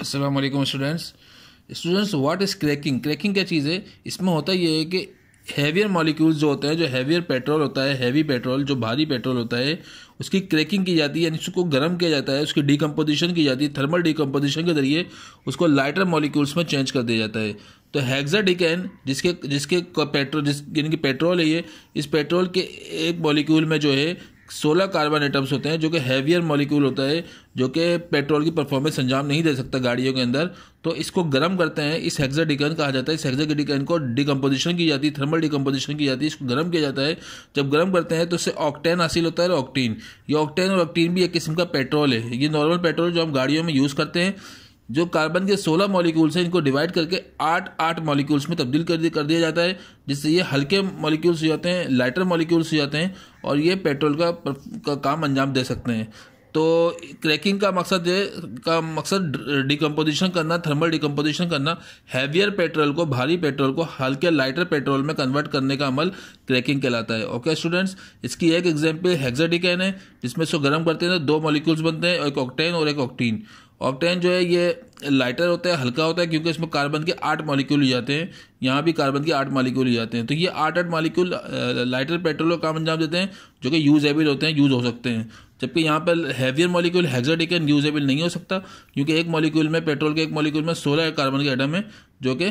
Aslam students students what is cracking cracking क्या चीज़ है इसमें होता ये है कि हैवियर मॉलिक्यूल्स जो होते हैं जो हैवियर पेट्रोल होता है हैवी पेट्रोल जो भारी पेट्रोल होता है उसकी क्रैकिंग की जाती है यानी उसको गर्म किया जाता है उसकी डिकम्पोजिशन की जाती है थर्मल डिकम्पोजिशन के जरिए उसको लाइटर मॉलिक्यूल्स में चेंज कर दिया जाता है तो हेक्साडिकैन जिसके जिसके पेट्रोल जिस यानी कि पेट्रोल है ये इस पेट्रोल के एक मॉलिक्यूल में जो है सोलह कार्बन एटम्स होते हैं जो कि हैवियर मॉलिक्यूल होता है जो कि पेट्रोल की परफॉर्मेंस अंजाम नहीं दे सकता गाड़ियों के अंदर तो इसको गर्म करते हैं इस हेक्साडिकन कहा जाता है इस हेक्साडिकन को डिकम्पोजिशन की जाती है थर्मल डिकम्पोजिशन की जाती है इसको गर्म किया जाता है जब गर्म करते हैं तो इससे ऑक्टेन हासिल होता है ऑक्टीन ये ऑक्टेन और ऑक्टीन भी एक किस्म का पेट्रोल है ये नॉर्मल पेट्रोल जो हम गाड़ियों में यूज़ करते हैं जो कार्बन के 16 मॉलिक्यूल्स हैं इनको डिवाइड करके आठ आठ मॉलिक्यूल्स में तब्दील कर दिया कर दिया जाता है जिससे ये हल्के मॉलिक्यूल्स हो जाते हैं लाइटर मॉलिक्यूल्स हो जाते हैं और ये पेट्रोल का, का काम अंजाम दे सकते हैं तो क्रैकिंग का मकसद का मकसद डिकम्पोजिशन करना थर्मल डिकम्पोजिशन करना हैवियर पेट्रोल को भारी पेट्रोल को हल्के लाइटर पेट्रोल में कन्वर्ट करने का अमल क्रैकिंग कहलाता है ओके स्टूडेंट्स इसकी एक एग्जाम्पल हेक्साडिकेन है जिसमें इसको गर्म करते हैं तो दो मॉलिक्यूल्स बनते हैं एक ऑक्टेन और एक ऑक्टीन ऑक्टेन जो है ये लाइटर होता है हल्का होता है क्योंकि इसमें कार्बन के आठ मालिक्यूल लिए जाते हैं यहाँ भी कार्बन के आठ मालिक्यूल लिए जाते हैं तो ये आठ आठ मालिक्यूल लाइटर पेट्रोल का काम अंजाम देते हैं जो कि यूजेबल होते हैं यूज़ हो सकते हैं जबकि यहाँ पर हैवियर मॉलिक्यूल हेक्साडेकन यूजेबल नहीं हो सकता क्योंकि एक मॉलिक्यूल में पेट्रोल के एक मॉलिक्यूल में सोलह कार्बन के आइटम है जो कि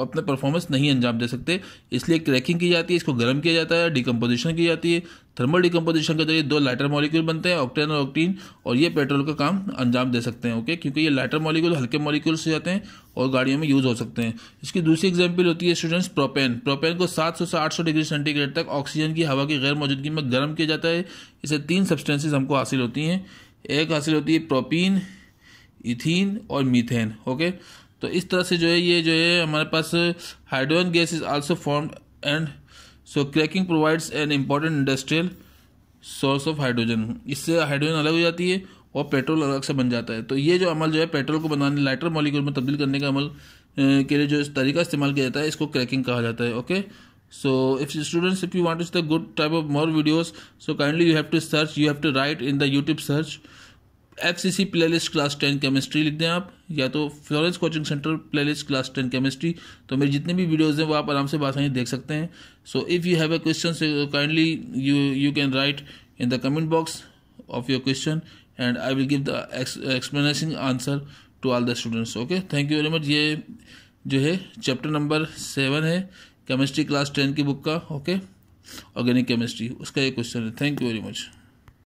अपने परफॉर्मेंस नहीं अंजाम दे सकते इसलिए क्रैकिंग की जाती है इसको गर्म किया जाता है डिकम्पोजिशन की जाती है थर्मल डिकम्पोजिशन के जरिए दो लाइटर मॉलिक्यूल बनते हैं ऑक्टेन और ऑक्टीन और ये पेट्रोल का काम अंजाम दे सकते हैं ओके क्योंकि ये लाइटर मॉलिक्यूल हल्के मॉलिक्यूल से जाते हैं और गाड़ियों में यूज़ हो सकते हैं इसकी दूसरी एग्जाम्पल होती है स्टूडेंट्स प्रोपेन प्रोपेन को सात से आठ डिग्री सेंटीग्रेड तक ऑक्सीजन की हवा की गैर मौजूदगी में गर्म किया जाता है इसे तीन सब्सटेंसेज हमको हासिल होती हैं एक हासिल होती है प्रोपीन इथीन और मीथेन ओके तो इस तरह से जो है ये जो है हमारे पास hydrogen gas is also formed and so cracking provides an important industrial source of hydrogen इससे हाइड्रोजन अलग हो जाती है और पेट्रोल अलग से बन जाता है तो ये जो अमल जो है पेट्रोल को बनाने लाइटर मॉलिक्यूल में तब्दील करने का अमल के लिए जो तरीका इस्तेमाल किया जाता है इसको क्रैकिंग कहा जाता है okay so if students if you want to the good type of more videos so kindly you have to search you have to write in the YouTube search F C C playlist class ten chemistry लिख दें आप या तो Florence coaching centre playlist class ten chemistry तो मेरी जितने भी videos हैं वो आप आराम से बासानी देख सकते हैं so if you have a question kindly you you can write in the comment box of your question and I will give the explanation answer to all the students okay thank you very much ये जो है chapter number seven है chemistry class ten की book का okay organic chemistry उसका ये question है thank you very much